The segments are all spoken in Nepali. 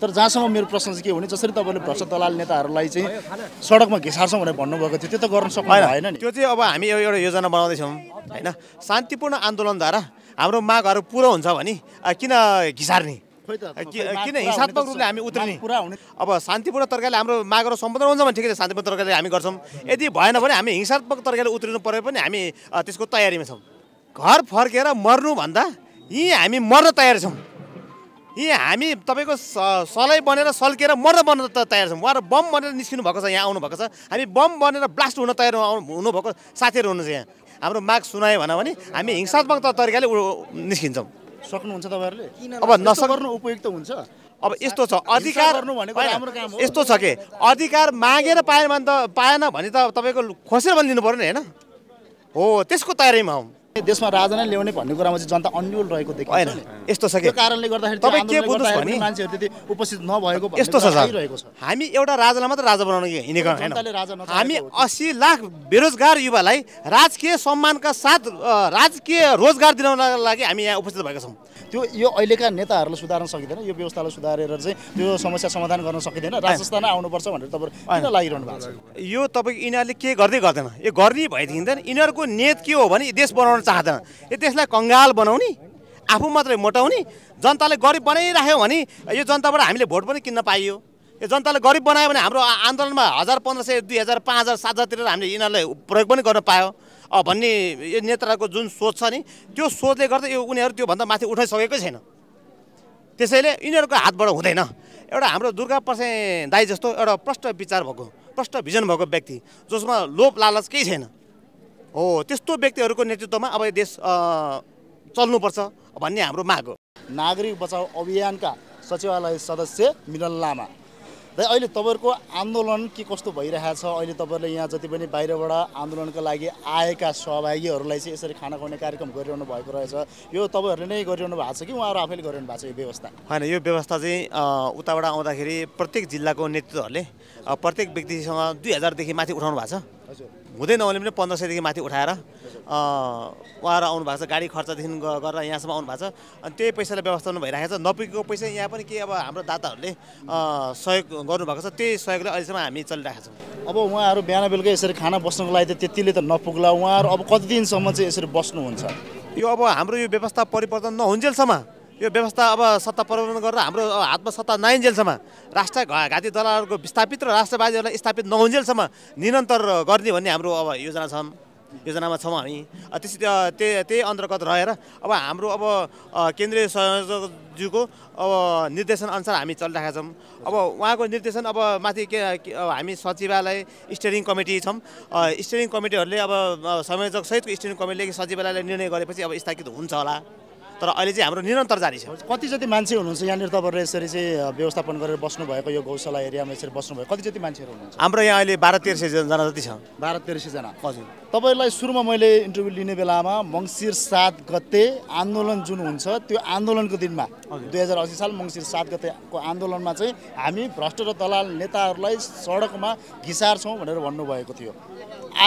तर जहाँसम्म मेरो प्रश्न चाहिँ के भने जसरी तपाईँले भ्रष्ट दलाल नेताहरूलाई चाहिँ सडकमा घिसार्छौँ भनेर भन्नुभएको थियो त्यो त गर्न सक्नु होइन नि त्यो चाहिँ अब हामी एउटा योजना बनाउँदैछौँ होइन शान्तिपूर्ण आन्दोलनद्वारा हाम्रो मागहरू पुरा हुन्छ भने किन घिसार्ने किन हिंसात्मक रूपले हामी उत्रिने पुरा हुने अब शान्तिपूर्ण तरिकाले हाम्रो मागहरू सम्पन्न हुन्छ भने ठिकै छ शान्तिपूर्ण तरिकाले हामी गर्छौँ यदि भएन भने हामी हिंसात्मक तरिकाले उत्रिनु पऱ्यो पनि हामी त्यसको तयारीमा छौँ घर फर्केर मर्नुभन्दा यहीँ हामी मर्न तयार छौँ यहाँ हामी तपाईँको सलाइ बनेर सल्केर मर्द बन्न त तयार छौँ उहाँहरू बम बनेर निस्किनु भएको छ यहाँ आउनुभएको छ हामी बम बनेर ब्लास्ट हुन तयार हुनुभएको साथीहरू हुनुहुन्छ यहाँ हाम्रो माग सुनायो भने हामी हिंसात्मक तरिकाले निस्किन्छौँ सक्नुहुन्छ तपाईँहरूले अब नसक्नु उपयुक्त हुन्छ अब यस्तो छ अधिकार यस्तो छ के अधिकार मागेर पाएन भने त पाएन भने त तपाईँको खोसेर पनि लिनु पऱ्यो नि होइन हो त्यसको तयारीमा हौँ देशमा राजा नै ल्याउने भन्ने कुरामा चाहिँ जनता अन्यल रहेको देखिन्छ होइन यस्तो छ कि कारणले गर्दाखेरि तपाईँ के बुझ्नुहोस् भने मान्छेहरू त्यति उपस्थित नभएको यस्तो छ हामी एउटा राजालाई मात्र राजा बनाउन हिँडेको होइन हामी असी लाख बेरोजगार युवालाई राजकीय सम्मानका साथ राजकीय रोजगार दिनका लागि हामी यहाँ उपस्थित भएका छौँ त्यो यो अहिलेका नेताहरूले सुधार्न सकिँदैन यो व्यवस्थालाई सुधारेर चाहिँ त्यो समस्या समाधान गर्न सकिँदैन राजस्थान आउनुपर्छ भनेर तपाईँ किन लागिरहनु भएको छ यो तपाईँ यिनीहरूले के गर्दै गर्दैन यो गर्ने भएदेखि त यिनीहरूको नेत के हो भने देश बनाउन चाहँदैन यो देशलाई कङ्गाल बनाउने आफू मात्रै मोटाउने जनताले गरिब बनाइराख्यो भने यो जनताबाट हामीले भोट पनि किन्न पाइयो यो जनताले गरिब बनायो भने हाम्रो आन्दोलनमा हजार पन्ध्र सय दुई हजार पाँच हजार सात हजारतिर हामीले यिनीहरूलाई प्रयोग पनि गर्न पायो भन्ने यो नेताको जुन सोच छ नि त्यो सोचले गर्दा यो उनीहरू त्योभन्दा माथि उठाइ सकेकै छैन त्यसैले यिनीहरूको हातबाट हुँदैन एउटा हाम्रो दुर्गा प्रसाई दाई जस्तो एउटा प्रष्ट विचार भएको प्रष्ट भिजन भएको व्यक्ति जसमा लोभ लालच केही छैन हो त्यस्तो व्यक्तिहरूको नेतृत्वमा अब यो देश चल्नुपर्छ भन्ने हाम्रो माग हो नागरिक बचाउ अभियानका सचिवालय सदस्य मिलन लामा र अहिले तपाईँहरूको आन्दोलन के कस्तो भइरहेछ अहिले तपाईँहरूले यहाँ जति पनि बाहिरबाट आन्दोलनका लागि आएका सहभागीहरूलाई चाहिँ यसरी खाना खुवाउने कार्यक्रम गरिरहनु भएको रहेछ यो तपाईँहरूले नै गरिरहनु भएको छ कि उहाँहरू आफैले गरिरहनु भएको छ यो व्यवस्था होइन यो व्यवस्था चाहिँ उताबाट आउँदाखेरि प्रत्येक जिल्लाको नेतृत्वहरूले प्रत्येक व्यक्तिसँग दुई हजारदेखि माथि उठाउनु भएको छ हुँदै नहुने पनि पन्ध्र सयदेखि माथि उठाएर उहाँहरू आउनु भएको छ गाडी खर्चदेखि गरेर यहाँसम्म आउनु भएको छ अनि त्यही पैसाले व्यवस्थापन भइरहेको छ नपुगेको पैसा यहाँ पनि के अब हाम्रो दाताहरूले सहयोग गर्नुभएको छ त्यही सहयोगले अहिलेसम्म हामी चलिरहेको छौँ अब उहाँहरू बिहान बेलुका यसरी खाना बस्नुको लागि त त्यतिले त नपुग्ला उहाँहरू अब कति दिनसम्म चाहिँ यसरी बस्नुहुन्छ यो अब हाम्रो यो व्यवस्था परिवर्तन नहुन्जेलसम्म यो व्यवस्था अब सत्ता प्रबन्धन गरेर हाम्रो हातमा सत्ता नआइन्जेलसम्म राष्ट्र घाती दलहरूको विस्थापित र राष्ट्रवादीहरूलाई स्थापित नहुन्जेलसम्म निरन्तर गर्ने भन्ने हाम्रो अब योजना छन् योजनामा छौँ हामी त्यसै त्यही त्यही अन्तर्गत रहेर अब हाम्रो अब केन्द्रीय संयोजकज्यूको अब निर्देशनअनुसार हामी चलिरहेका छौँ अब उहाँको निर्देशन अब माथि के हामी सचिवालय स्टेरिङ कमिटी छौँ स्टेरिङ कमिटीहरूले अब संयोजकसहितको स्टेरिङ कमिटीले सचिवालयलाई निर्णय गरेपछि अब स्थापित हुन्छ होला तर अहिले चाहिँ हाम्रो निरन्तर जारी छ कति जति मान्छे हुनुहुन्छ यहाँनिर तपाईँहरू यसरी चाहिँ व्यवस्थापन गरेर बस्नुभएको यो गौशाला एरियामा यसरी बस्नुभयो कति जति मान्छेहरू हुनुहुन्छ हाम्रो यहाँ अहिले बाह्र तेह्र सयजना जति छ बाह्र तेह्र सयजना हजुर तपाईँलाई सुरुमा मैले इन्टरभ्यू लिने बेलामा मङ्सिर सात गते आन्दोलन जुन हुन्छ त्यो आन्दोलनको दिनमा दुई हजार असी साल मङ्सिर सात गतेको आन्दोलनमा चाहिँ हामी भ्रष्ट र दलाल नेताहरूलाई सडकमा घिसार्छौँ भनेर भन्नुभएको थियो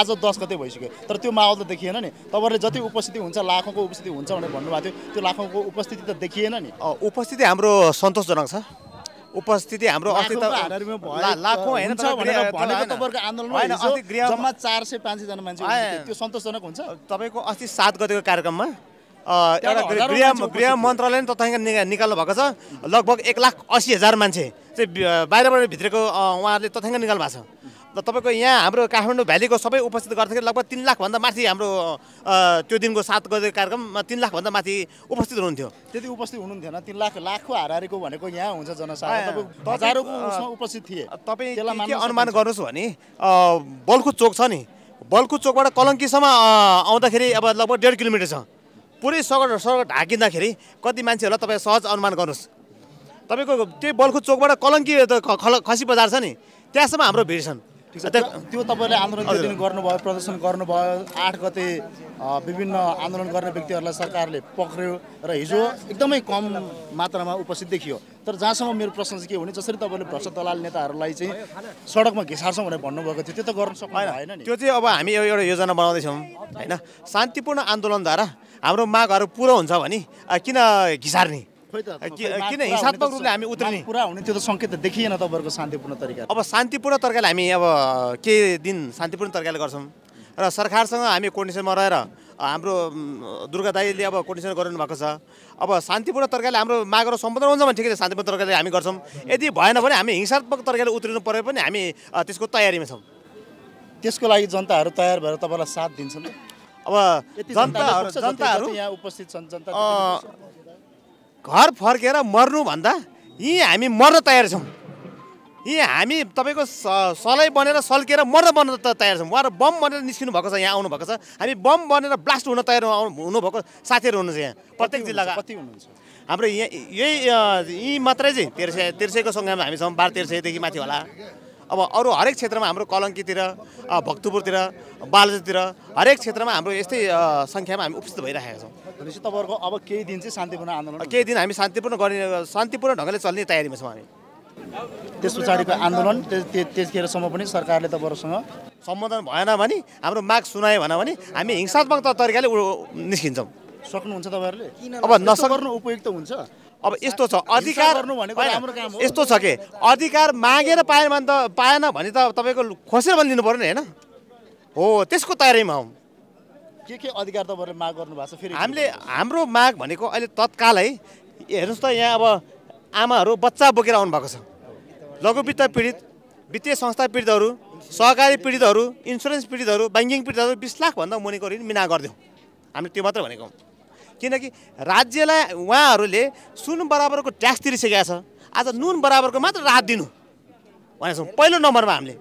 आज दस गते भइसक्यो तर त्यो माहौल त देखिएन नि तपाईँहरूले जति उपस्थिति हुन्छ लाखौँको उपस्थिति हुन्छ भनेर भन्नुभएको थियो त्यो लाखौँको उपस्थिति त देखिएन नि उपस्थिति हाम्रो सन्तोषजनक छ उपस्थिति हाम्रो अस्तित्व सन्तोषजनक हुन्छ तपाईँको अस्ति सात गतिको कार्यक्रममा एउटा गृह गृह नै तथ्याङ्क निकाल्नु भएको छ लगभग एक लाख असी हजार मान्छे चाहिँ बाहिरबाट भित्रको उहाँहरूले तथ्याङ्क निकाल्नु भएको छ र तपाईँको यहाँ हाम्रो काठमाडौँ भ्यालीको सबै उपस्थित गर्दाखेरि लगभग तिन लाखभन्दा माथि हाम्रो त्यो दिनको सात गते कार्यक्रममा तिन लाखभन्दा माथि उपस्थित हुनुहुन्थ्यो त्यति उपस्थित हुनुहुन्थेन तिन लाख लाखको हारारीको भनेको यहाँ हुन्छ जनसाधारण उपस्थित थिए तपाईँ के अनुमान गर्नुहोस् भने बल्खु चोक छ नि बल्खु चोकबाट कलङ्कीसम्म आउँदाखेरि अब लगभग डेढ किलोमिटर छ पुरै सगर सगर ढाकिँदाखेरि कति मान्छेहरूलाई तपाईँ सहज अनुमान गर्नुहोस् तपाईँको त्यही बल्खु चोकबाट कलङ्की खसी बजार छ नि त्यहाँसम्म हाम्रो भिड छन् त्यो तपाईँले आन्दोलन त्यो दिन गर्नुभयो प्रदर्शन गर्नुभयो आठ गते विभिन्न आन्दोलन गर्ने व्यक्तिहरूलाई सरकारले पक्र्यो र हिजो एकदमै कम मात्रामा उपस्थित देखियो तर जहाँसम्म मेरो प्रश्न चाहिँ के भने जसरी तपाईँले भ्रष्ट दलाल नेताहरूलाई चाहिँ सडकमा घिसार्छौँ भनेर भन्नुभएको थियो त्यो त गर्न सक्दैन होइन त्यो चाहिँ अब हामी एउटा योजना बनाउँदैछौँ होइन शान्तिपूर्ण आन्दोलनद्वारा हाम्रो मागहरू पुरो हुन्छ भने किन घिसार्ने किन हिंसात्मक रूपले हामी उत्रिने पुरा हुने त्यो त सङ्केत देखिएन तपाईँहरूको शान्तिपूर्ण तरिका अब शान्तिपूर्ण तरिकाले हामी अब केही दिन शान्तिपूर्ण तरिकाले गर्छौँ र सरकारसँग हामी कोर्डिनेसनमा रहेर हाम्रो दुर्गा दाईले अब कोर्डिनेसन गराउनु भएको छ अब शान्तिपूर्ण तरिकाले हाम्रो मागहरू सम्बन्ध हुन्छ भने ठिकै छ शान्तिपूर्ण तरिकाले हामी गर्छौँ यदि भएन भने हामी हिंसात्मक तरिकाले उत्रिनु परे पनि हामी त्यसको तयारीमा छौँ त्यसको लागि जनताहरू तयार भएर तपाईँलाई साथ दिन्छन् अब जनताहरू जनताहरू यहाँ उपस्थित छन् जनता घर फर्केर मर्नुभन्दा यहीँ हामी मर्न तयार छौँ यहीँ हामी तपाईँको स सलै बनेर सल्केर मर्न बन्न त तयार छौँ उहाँहरू बम बनेर निस्किनु भएको छ यहाँ आउनुभएको छ हामी बम बनेर ब्लास्ट हुन तयार हुनुभएको साथीहरू हुनुहुन्छ यहाँ प्रत्येक जिल्लाका कति हुनुहुन्छ हाम्रो यहाँ यही यहीँ मात्रै चाहिँ तेर्से तेर्सेको सङ्ख्यामा हामीसँग बाह्र तेर्सेदेखि माथि होला अब अरू हरेक क्षेत्रमा हाम्रो कलङ्कीतिर भक्तपुरतिर बालजतिर हरेक क्षेत्रमा हाम्रो यस्तै सङ्ख्यामा हामी उपस्थित भइरहेका छौँ भनेपछि तपाईँहरूको अब केही दिन चाहिँ शान्तिपूर्ण आन्दोलन केही दिन हामी शान्तिपूर्ण गर्ने शान्तिपूर्ण ढङ्गले चल्ने तयारीमा छौँ हामी त्यस पछाडिको आन्दोलन त्यतिखेरसम्म पनि सरकारले तपाईँहरूसँग सम्बोधन भएन भने हाम्रो माग सुनायो भने हामी हिंसात्मक तरिकाले निस्किन्छौँ सक्नुहुन्छ तपाईँहरूले अब नसक्नु उपयुक्त हुन्छ अब यस्तो छ अधिकार यस्तो छ कि अधिकार मागेर पाएन भने त पाएन भने त तपाईँको खोसेर पनि दिनु पऱ्यो नि होइन हो त्यसको तयारीमा हौ के के अधिकार तपाईँहरूले माग गर्नु भएको छ फेरि हामीले हाम्रो माग भनेको अहिले तत्काल है हेर्नुहोस् त यहाँ अब आमाहरू बच्चा बोकेर आउनु भएको छ लघुवित्त पीडित वित्तीय संस्था पीडितहरू सहकारी पीडितहरू इन्सुरेन्स पीडितहरू ब्याङ्किङ पीडितहरू बिस लाखभन्दा मुनिको ऋण मिना गरिदिउँ हामीले त्यो मात्रै भनेको किनकि राज्यलाई उहाँहरूले सुन बराबरको ट्याक्स तिरिसकेका छ आज नुन बराबरको मात्र राहत दिनु भनेको छौँ पहिलो नम्बरमा हामीले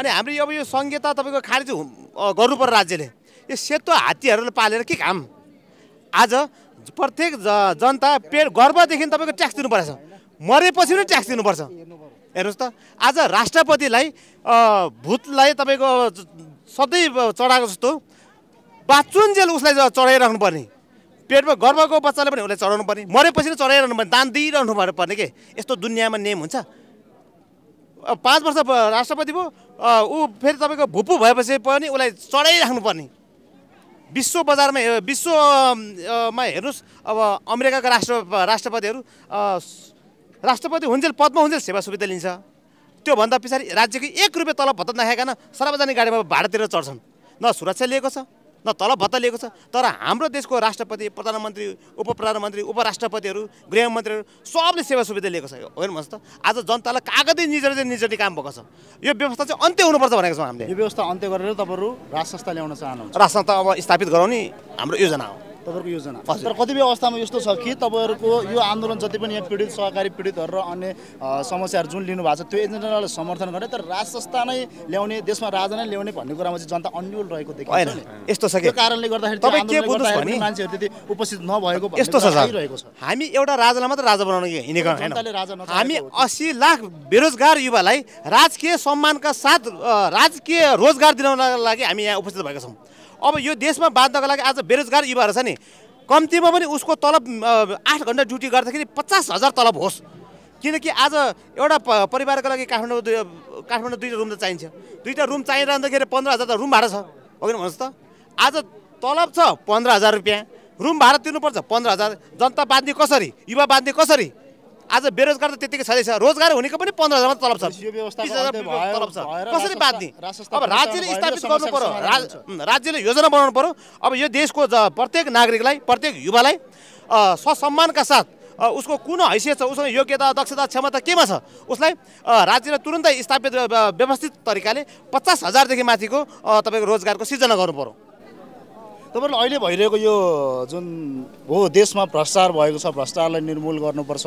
अनि हाम्रो अब यो संहिता तपाईँको खारेज गर्नु पर्यो राज्यले यो सेतो हात्तीहरूले पालेर के काम आज प्रत्येक ज जनता पेट गर्भदेखि तपाईँको ट्याक्स दिनुपर्छ मरेपछि पनि ट्याक्स दिनुपर्छ हेर्नुहोस् त आज राष्ट्रपतिलाई भूतलाई तपाईँको सधैँ चढाएको जस्तो बाचुन्जेल उसलाई चढाइराख्नुपर्ने पेटमा गर्भको बच्चाले पनि उसलाई चढाउनु पर्ने मरेपछि नै चढाइरहनु पर्ने दान दिइरहनु पर्ने के यस्तो दुनियाँमा नियम हुन्छ पाँच वर्ष राष्ट्रपति भयो ऊ फेरि तपाईँको भुपु भएपछि पनि उसलाई चढाइराख्नु पर्ने विश्व बजारमा विश्वमा हेर्नुहोस् अब अमेरिकाको राष्ट्र राष्ट्रपतिहरू राष्ट्रपति हुन्जेल पदमा हुन्जेल सेवा सुविधा लिन्छ त्योभन्दा पछाडि राज्यको एक रुपियाँ तलब भत्ता नखाइकन सार्वजनिक गाडीमा भाडातिर चढ्छन् न सुरक्षा लिएको छ न तल भत्ता लिएको छ तर हाम्रो देशको राष्ट्रपति प्रधानमन्त्री उप प्रधानमन्त्री उपराष्ट्रपतिहरू गृहमन्त्रीहरू सबले सेवा सुविधा लिएको छ होइन भन्नुहोस् त आज जनतालाई कागतै निजर चाहिँ निजर्ने काम भएको छ यो व्यवस्था चाहिँ अन्त्य हुनुपर्छ भनेको छौँ हामीले यो व्यवस्था अन्त्य गरेर तपाईँहरू राज संस्था ल्याउन चाहनुहुन्छ राज संस्था अब स्थापित गराउने हाम्रो योजना हो तपाईँहरूको योजना तर कतिपय अवस्थामा यस्तो छ कि तपाईँहरूको यो आन्दोलन जति पनि यहाँ पीडित सहकारी पीडितहरू र अन्य समस्याहरू जुन लिनु भएको छ त्यो एजेन्डालाई समर्थन गर्ने तर राजसंस्था नै ल्याउने देशमा राजा नै ल्याउने भन्ने कुरामा चाहिँ जनता अन्यल रहेको देखिन्छ यस्तो छ त्यो कारणले गर्दाखेरि मान्छेहरू त्यति उपस्थित नभएको यस्तो छ हामी एउटा राजालाई मात्र राजा बनाउन हिँडेको होइन हामी अस्सी लाख बेरोजगार युवालाई राजकीय सम्मानका साथ राजकीय रोजगार दिलाउनका लागि हामी यहाँ उपस्थित भएका छौँ अब यो देशमा बाँच्नको लागि आज बेरोजगार युवाहरू छ नि कम्तीमा पनि उसको तलब आठ घन्टा ड्युटी गर्दाखेरि पचास हजार तलब होस् किनकि आज एउटा परिवारको लागि काठमाडौँ दुई काठमाडौँ दुईवटा रुम त चाहिन्छ दुईवटा रुम चाहिरहँदाखेरि पन्ध्र हजार त रुम भाडा छ हो कि भन्नुहोस् त आज तलब छ पन्ध्र हजार रुपियाँ रुम भाडा तिर्नुपर्छ पन्ध्र हजार जनता बाँध्ने कसरी युवा बाँध्ने कसरी आज बेरोजगार त त्यतिकै छँदैछ रोजगार हुनेको पनि पन्ध्र हजारमा तलब छ तिस हजार तलब छ कसरी बाँध्ने अब राज्यले स्थापित गर्नु पर्यो राज्यले योजना बनाउनु पर्यो अब यो देशको प्रत्येक नागरिकलाई प्रत्येक युवालाई ससम्मानका साथ उसको कुन हैसियत छ उसको योग्यता दक्षता क्षमता केमा छ उसलाई राज्यले तुरन्तै स्थापित व्यवस्थित तरिकाले पचास हजारदेखि माथिको तपाईँको रोजगारको सिर्जना गर्नु पऱ्यो तपाईँहरूले अहिले भइरहेको यो जुन हो देशमा भ्रष्टाचार भएको छ भ्रष्टाचारलाई निर्मूल गर्नुपर्छ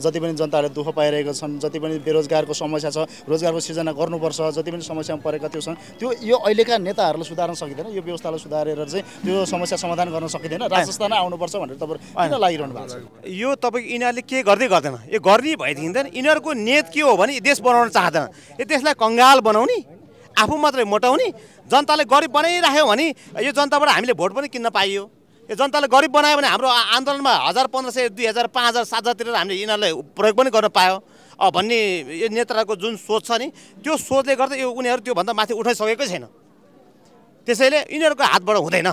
जति पनि जनताहरूले दुःख पाइरहेका छन् जति पनि बेरोजगारको समस्या छ रोजगारको सिर्जना गर्नुपर्छ जति पनि समस्यामा परेका त्यो छन् त्यो यो अहिलेका नेताहरूलाई सुधार्न सकिँदैन यो व्यवस्थालाई सुधारेर चाहिँ त्यो समस्या समाधान गर्न सकिँदैन राजस्थान आउनुपर्छ भनेर तपाईँ किन लागिरहनु भएको छ यो तपाईँ यिनीहरूले के गर्दै गर्दैन यो गर्ने भइदिँदैन यिनीहरूको नेत के हो भने देश बनाउन चाहँदैन यो देशलाई कङ्गाल बनाउने आफू मात्रै मोटाउने जनताले गरिब बनाइराख्यो भने यो जनताबाट हामीले भोट पनि किन्न पाइयो यो जनताले गरिब बनायो भने हाम्रो आन्दोलनमा हजार पन्ध्र सय दुई हजार पाँच हजार सात हजारतिर हामीले यिनीहरूलाई प्रयोग पनि गर्न पायो भन्ने यो नेताहरूको जुन सोच छ नि त्यो सोचले गर्दा यो उनीहरू त्योभन्दा माथि उठाइसकेकै छैन त्यसैले यिनीहरूको हातबाट हुँदैन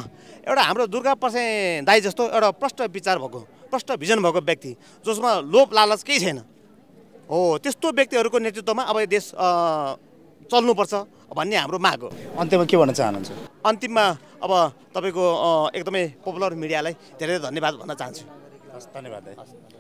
एउटा हाम्रो दुर्गा प्रसाद दाई जस्तो एउटा प्रष्ट विचार भएको प्रष्ट भिजन भएको व्यक्ति जसमा लोभ लालच केही छैन हो त्यस्तो व्यक्तिहरूको नेतृत्वमा अब देश चल्नुपर्छ भन्ने हाम्रो माग हो अन्त्यमा के भन्न चाहनुहुन्छ अन्तिममा अब तपाईँको एकदमै पपुलर मिडियालाई धेरै धेरै धन्यवाद भन्न चाहन्छु हस् धन्यवाद